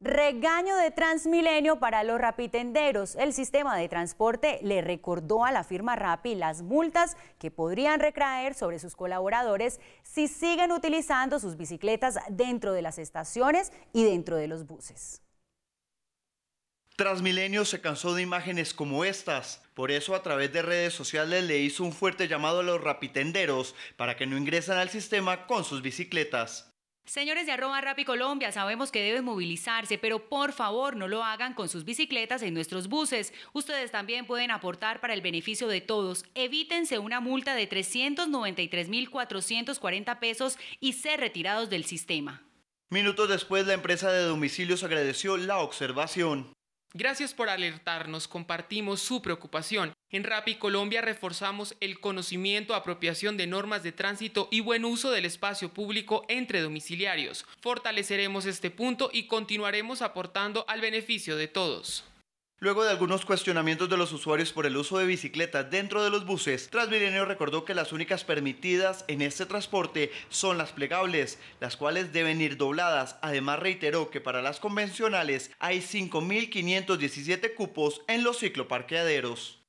Regaño de Transmilenio para los rapitenderos. El sistema de transporte le recordó a la firma Rappi las multas que podrían recaer sobre sus colaboradores si siguen utilizando sus bicicletas dentro de las estaciones y dentro de los buses. Transmilenio se cansó de imágenes como estas. Por eso a través de redes sociales le hizo un fuerte llamado a los rapitenderos para que no ingresen al sistema con sus bicicletas. Señores de arroba Rappi Colombia, sabemos que deben movilizarse, pero por favor no lo hagan con sus bicicletas en nuestros buses. Ustedes también pueden aportar para el beneficio de todos. Evítense una multa de 393.440 pesos y ser retirados del sistema. Minutos después, la empresa de domicilios agradeció la observación. Gracias por alertarnos, compartimos su preocupación. En RAPI Colombia reforzamos el conocimiento, apropiación de normas de tránsito y buen uso del espacio público entre domiciliarios. Fortaleceremos este punto y continuaremos aportando al beneficio de todos. Luego de algunos cuestionamientos de los usuarios por el uso de bicicletas dentro de los buses, Transmilenio recordó que las únicas permitidas en este transporte son las plegables, las cuales deben ir dobladas. Además reiteró que para las convencionales hay 5.517 cupos en los cicloparqueaderos.